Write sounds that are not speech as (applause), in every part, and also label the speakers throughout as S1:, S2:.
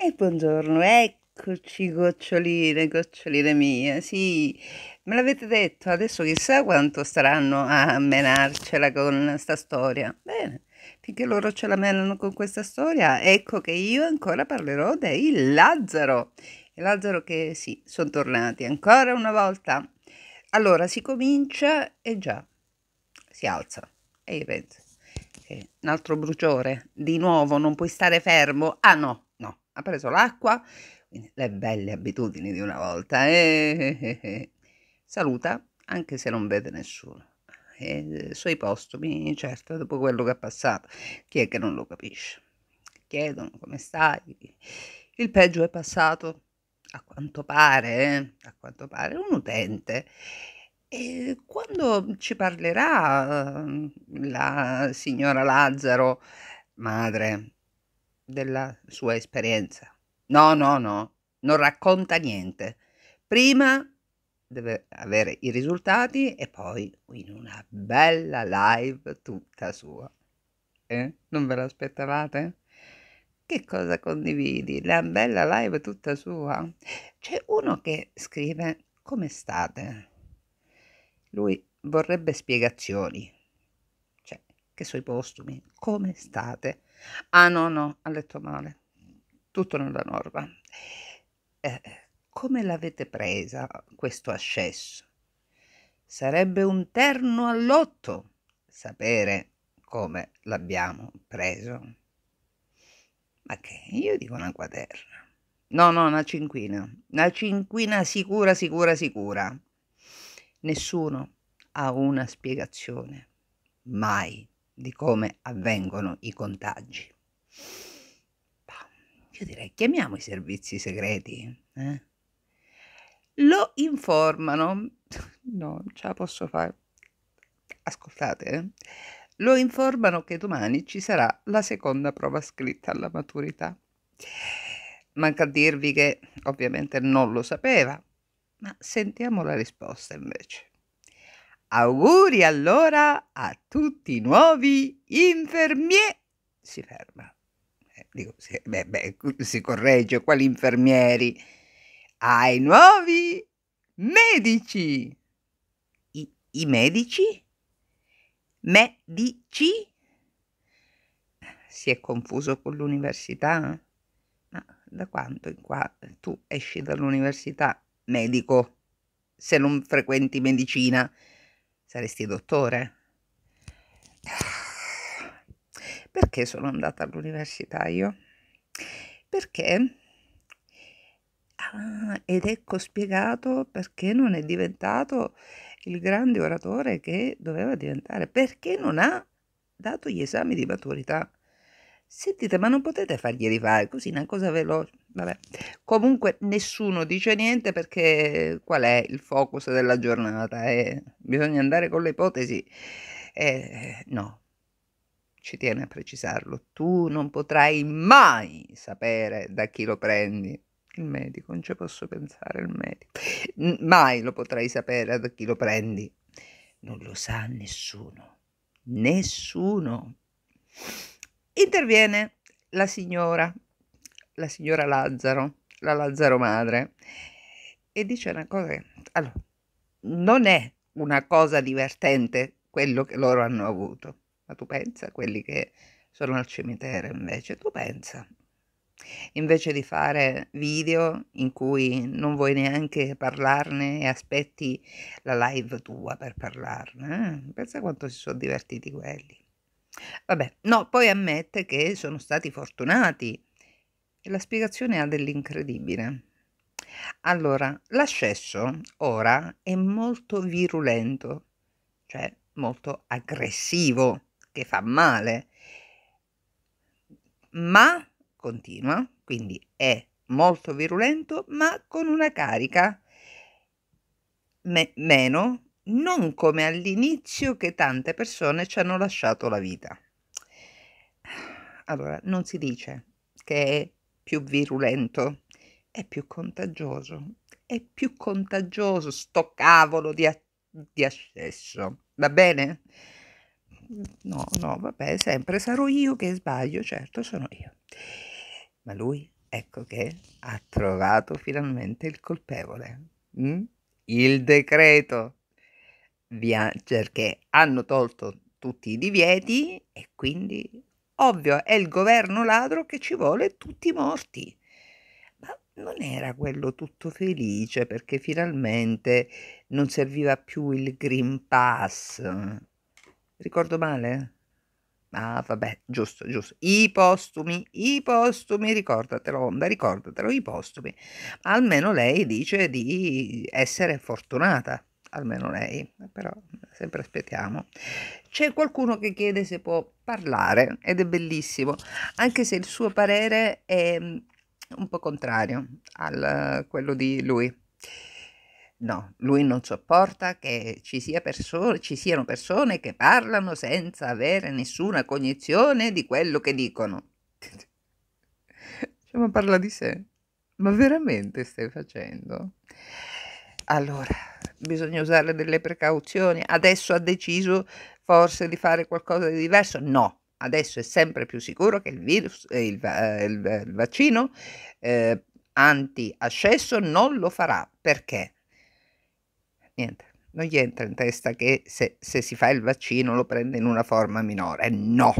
S1: E buongiorno, eccoci goccioline, goccioline mie, sì, me l'avete detto, adesso chissà quanto staranno a menarcela con questa storia. Bene, finché loro ce la menano con questa storia, ecco che io ancora parlerò dei Lazzaro. Il Lazzaro che sì, sono tornati ancora una volta. Allora, si comincia e già si alza. E io penso, che un altro bruciore, di nuovo non puoi stare fermo? Ah no! ha preso l'acqua, le belle abitudini di una volta, eh, eh, eh, eh saluta anche se non vede nessuno. E suoi postumi, certo, dopo quello che ha passato, chi è che non lo capisce? Chiedono come stai, il peggio è passato, a quanto pare, a quanto pare, un utente. E quando ci parlerà la signora Lazzaro, madre della sua esperienza. No, no, no, non racconta niente. Prima deve avere i risultati e poi in una bella live tutta sua. Eh? Non ve l'aspettavate? Che cosa condividi? La bella live tutta sua? C'è uno che scrive come state? Lui vorrebbe spiegazioni che sui postumi. Come state? Ah no, no, ha letto male. Tutto nella norma. Eh, eh, come l'avete presa questo ascesso? Sarebbe un terno all'otto sapere come l'abbiamo preso. Ma che? Io dico una quaderna. No, no, una cinquina. Una cinquina sicura, sicura, sicura. Nessuno ha una spiegazione. Mai di come avvengono i contagi. io direi chiamiamo i servizi segreti. Eh? Lo informano. No, non ce la posso fare. Ascoltate, eh? lo informano che domani ci sarà la seconda prova scritta alla maturità. Manca a dirvi che ovviamente non lo sapeva, ma sentiamo la risposta invece. Auguri allora a tutti i nuovi infermieri. Si ferma. Eh, dico, si, beh, beh, si corregge, quali infermieri? Ai nuovi medici. I, i medici? Medici? Si è confuso con l'università? Ma eh? da quanto in qua tu esci dall'università medico se non frequenti medicina? saresti dottore. Ah, perché sono andata all'università io? Perché, ah, ed ecco spiegato perché non è diventato il grande oratore che doveva diventare, perché non ha dato gli esami di maturità. Sentite, ma non potete fargli rifare così una cosa veloce. Vabbè. Comunque nessuno dice niente perché qual è il focus della giornata? Eh? bisogna andare con le ipotesi. Eh, no, ci tiene a precisarlo. Tu non potrai mai sapere da chi lo prendi. Il medico, non ci posso pensare il medico. mai lo potrai sapere da chi lo prendi. Non lo sa nessuno. Nessuno. Interviene la signora, la signora Lazzaro, la Lazzaro madre, e dice una cosa allora, non è una cosa divertente quello che loro hanno avuto, ma tu pensa a quelli che sono al cimitero invece, tu pensa. Invece di fare video in cui non vuoi neanche parlarne e aspetti la live tua per parlarne, eh? pensa quanto si sono divertiti quelli. Vabbè, no, poi ammette che sono stati fortunati. E la spiegazione ha dell'incredibile. Allora, l'ascesso ora è molto virulento, cioè molto aggressivo, che fa male, ma continua, quindi è molto virulento, ma con una carica me- meno non come all'inizio che tante persone ci hanno lasciato la vita. Allora, non si dice che è più virulento, è più contagioso, è più contagioso sto cavolo di, di accesso, va bene? No, no, vabbè, sempre sarò io che sbaglio, certo sono io. Ma lui, ecco che ha trovato finalmente il colpevole, mm? il decreto via, perché hanno tolto tutti i divieti e quindi ovvio è il governo ladro che ci vuole tutti morti. Ma non era quello tutto felice perché finalmente non serviva più il Green Pass. Ricordo male? Ah, vabbè, giusto, giusto. I postumi, i postumi, ricordatelo, Onda, ricordatelo, i postumi. almeno lei dice di essere fortunata almeno lei, però sempre aspettiamo. C'è qualcuno che chiede se può parlare ed è bellissimo, anche se il suo parere è mm, un po' contrario a quello di lui. No, lui non sopporta che ci, sia perso- ci siano persone che parlano senza avere nessuna cognizione di quello che dicono. (laughs) cioè, ma parla di sé. Ma veramente stai facendo? Allora, bisogna usare delle precauzioni. Adesso ha deciso forse di fare qualcosa di diverso? No, adesso è sempre più sicuro che il, virus, eh, il, eh, il, eh, il vaccino eh, anti-ascesso non lo farà. Perché? Niente, non gli entra in testa che se, se si fa il vaccino lo prende in una forma minore. No,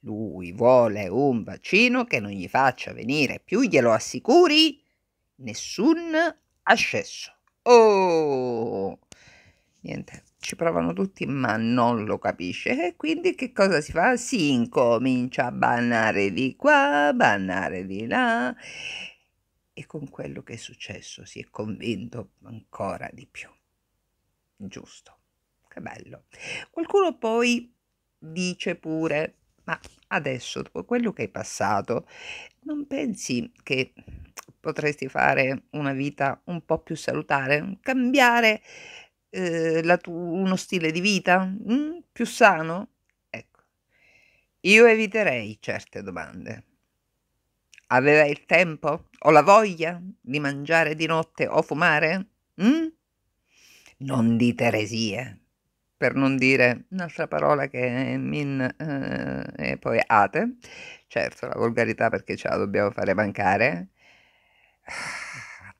S1: lui vuole un vaccino che non gli faccia venire più, glielo assicuri, nessun ascesso. Oh, niente, ci provano tutti ma non lo capisce. E quindi che cosa si fa? Si incomincia a bannare di qua, bannare di là. E con quello che è successo si è convinto ancora di più. Giusto, che bello. Qualcuno poi dice pure, ma adesso, dopo quello che hai passato, non pensi che potresti fare una vita un po' più salutare, cambiare eh, tu- uno stile di vita mm, più sano? Ecco, io eviterei certe domande. Aveva il tempo o la voglia di mangiare di notte o fumare? Mm? Non di eresie, per non dire un'altra parola che è min eh, e poi ate, certo la volgarità perché ce la dobbiamo fare mancare,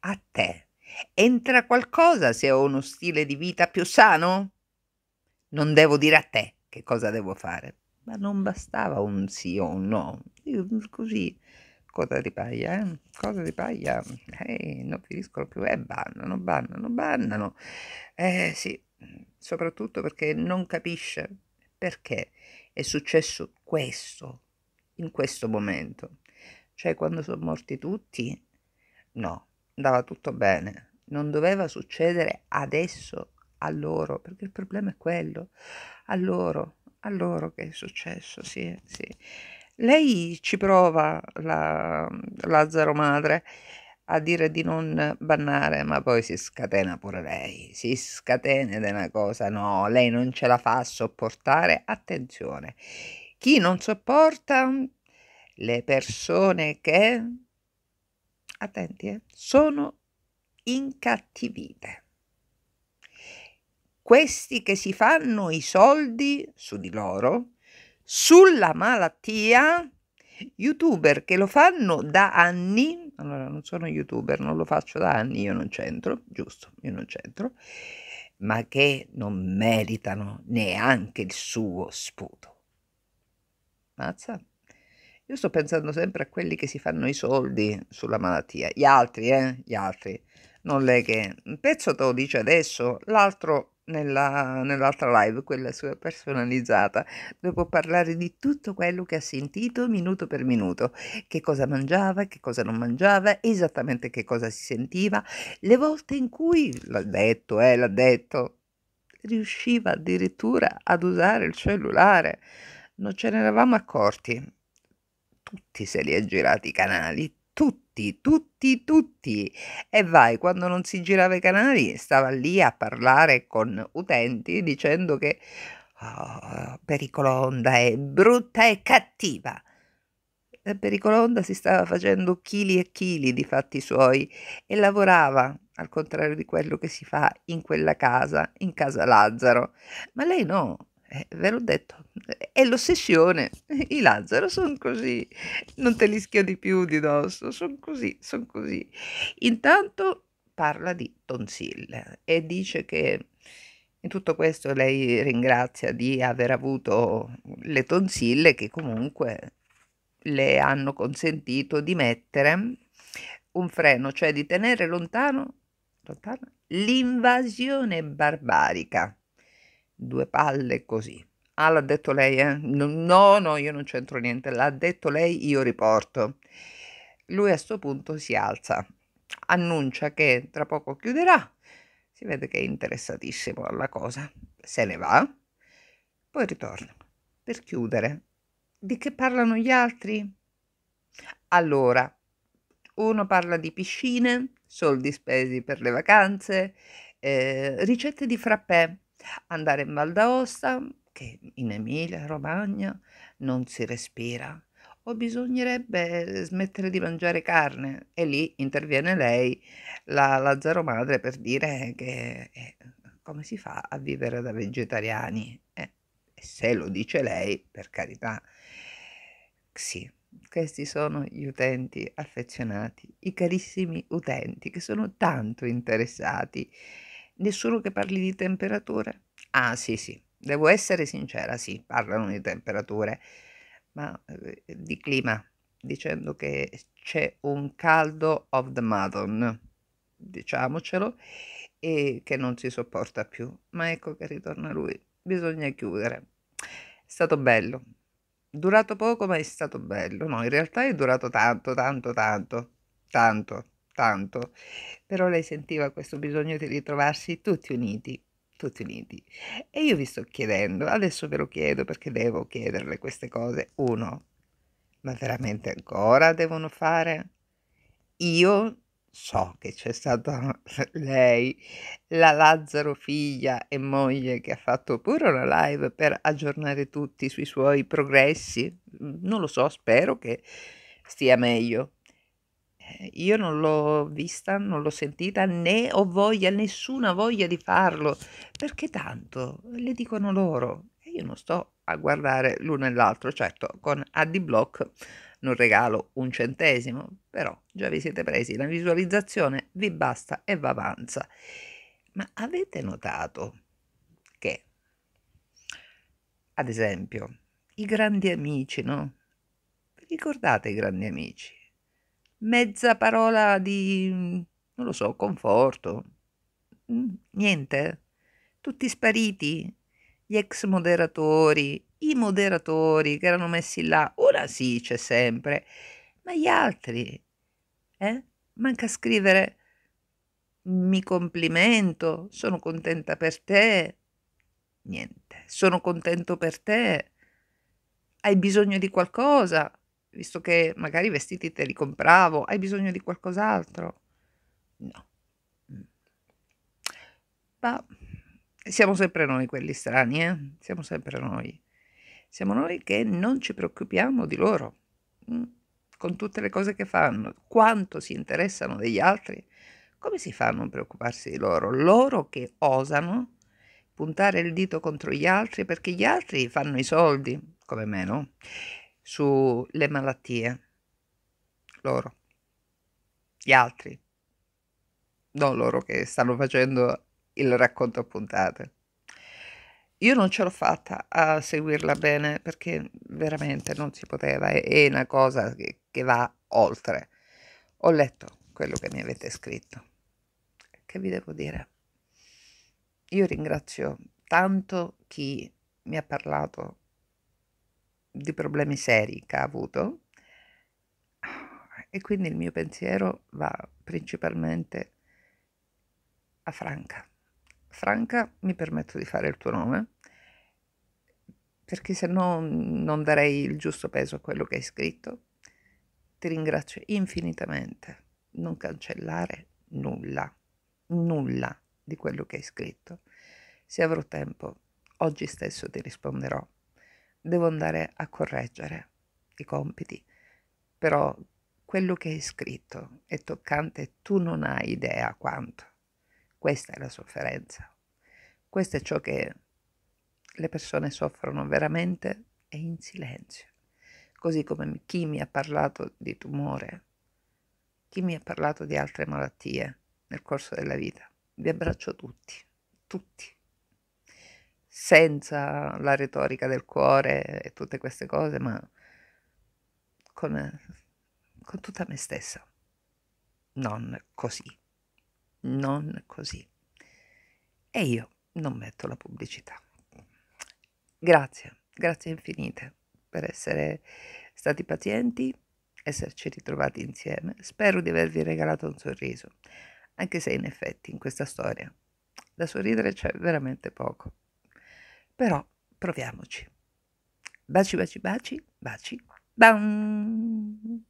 S1: a te entra qualcosa se ho uno stile di vita più sano? Non devo dire a te che cosa devo fare. Ma non bastava un sì o un no. Io, mm, così, cosa di paglia, eh? Cosa di paglia. Eh, non finiscono più. Eh, bannano, bannano, bannano. Eh, sì, soprattutto perché non capisce perché è successo questo, in questo momento. Cioè, quando sono morti tutti, No, andava tutto bene. Non doveva succedere adesso a loro, perché il problema è quello. A loro, a loro che è successo, sì, sì. Lei ci prova, la Lazzaro madre, a dire di non bannare, ma poi si scatena pure lei, si scatena ed è una cosa, no, lei non ce la fa a sopportare, attenzione, chi non sopporta le persone che attenti, eh, sono incattivite. Questi che si fanno i soldi su di loro, sulla malattia, youtuber che lo fanno da anni, allora non sono youtuber, non lo faccio da anni, io non c'entro, giusto, io non c'entro, ma che non meritano neanche il suo sputo. Mazza. Io sto pensando sempre a quelli che si fanno i soldi sulla malattia, gli altri, eh, gli altri. Non lei che un pezzo te lo dice adesso, l'altro nella, nell'altra live, quella sua personalizzata, dove può parlare di tutto quello che ha sentito minuto per minuto, che cosa mangiava, che cosa non mangiava, esattamente che cosa si sentiva, le volte in cui, l'ha detto, eh, l'ha detto, riusciva addirittura ad usare il cellulare. Non ce ne eravamo accorti, tutti se li ha girati i canali, tutti, tutti, tutti. E vai, quando non si girava i canali, stava lì a parlare con utenti dicendo che oh, Pericolo è brutta e cattiva. E Pericolo si stava facendo chili e chili di fatti suoi e lavorava, al contrario di quello che si fa in quella casa, in casa Lazzaro. Ma lei no, eh, ve l'ho detto, è l'ossessione. I Lazzaro sono così, non te li schiodi più di dosso, sono così, sono così. Intanto parla di tonsille e dice che in tutto questo lei ringrazia di aver avuto le tonsille che comunque le hanno consentito di mettere un freno, cioè di tenere lontano, lontano l'invasione barbarica due palle così. Ah, l'ha detto lei, eh? No, no, io non c'entro niente, l'ha detto lei, io riporto. Lui a questo punto si alza, annuncia che tra poco chiuderà, si vede che è interessatissimo alla cosa, se ne va, poi ritorna per chiudere. Di che parlano gli altri? Allora, uno parla di piscine, soldi spesi per le vacanze, eh, ricette di frappè, Andare in Val d'Aosta, che in Emilia, Romagna, non si respira. O bisognerebbe smettere di mangiare carne. E lì interviene lei, la, la zero madre, per dire che eh, come si fa a vivere da vegetariani? Eh, e se lo dice lei, per carità, sì, questi sono gli utenti affezionati, i carissimi utenti che sono tanto interessati Nessuno che parli di temperature? Ah sì sì, devo essere sincera, sì, parlano di temperature, ma eh, di clima, dicendo che c'è un caldo of the Madon, diciamocelo, e che non si sopporta più. Ma ecco che ritorna lui, bisogna chiudere. È stato bello, durato poco ma è stato bello, no, in realtà è durato tanto, tanto, tanto, tanto tanto, però lei sentiva questo bisogno di ritrovarsi tutti uniti, tutti uniti. E io vi sto chiedendo, adesso ve lo chiedo perché devo chiederle queste cose, uno, ma veramente ancora devono fare? Io so che c'è stata (laughs) lei, la Lazzaro figlia e moglie che ha fatto pure una live per aggiornare tutti sui suoi progressi. Non lo so, spero che stia meglio. Eh, io non l'ho vista, non l'ho sentita, né ho voglia, nessuna voglia di farlo, perché tanto le dicono loro e io non sto a guardare l'uno e l'altro, certo, con AD Block non regalo un centesimo, però già vi siete presi la visualizzazione, vi basta e va avanza. Ma avete notato che, ad esempio, i grandi amici, no? ricordate i grandi amici? mezza parola di, non lo so, conforto. Mm, niente. Tutti spariti, gli ex moderatori, i moderatori che erano messi là. Ora sì, c'è sempre, ma gli altri? Eh? Manca scrivere mi complimento, sono contenta per te. Niente, sono contento per te. Hai bisogno di qualcosa? visto che magari i vestiti te li compravo, hai bisogno di qualcos'altro? No. Mm. Ma siamo sempre noi quelli strani, eh? Siamo sempre noi. Siamo noi che non ci preoccupiamo di loro, mm. con tutte le cose che fanno, quanto si interessano degli altri. Come si fa a non preoccuparsi di loro? Loro che osano puntare il dito contro gli altri perché gli altri fanno i soldi, come me, no? sulle malattie. Loro. Gli altri. Non loro che stanno facendo il racconto a puntate. Io non ce l'ho fatta a seguirla bene perché veramente non si poteva, è una cosa che, che va oltre. Ho letto quello che mi avete scritto. Che vi devo dire? Io ringrazio tanto chi mi ha parlato di problemi seri che ha avuto e quindi il mio pensiero va principalmente a Franca. Franca, mi permetto di fare il tuo nome, perché se no mm, non darei il giusto peso a quello che hai scritto. Ti ringrazio infinitamente. Non cancellare nulla, nulla di quello che hai scritto. Se avrò tempo, oggi stesso ti risponderò devo andare a correggere i compiti, però quello che hai scritto è toccante, tu non hai idea quanto. Questa è la sofferenza. Questo è ciò che le persone soffrono veramente e in silenzio. Così come chi mi ha parlato di tumore, chi mi ha parlato di altre malattie nel corso della vita. Vi abbraccio tutti, tutti senza la retorica del cuore e tutte queste cose, ma con, con tutta me stessa. Non così. Non così. E io non metto la pubblicità. Grazie, grazie infinite per essere stati pazienti, esserci ritrovati insieme. Spero di avervi regalato un sorriso, anche se in effetti in questa storia da sorridere c'è veramente poco. Però proviamoci. Baci, baci, baci, baci. Bam!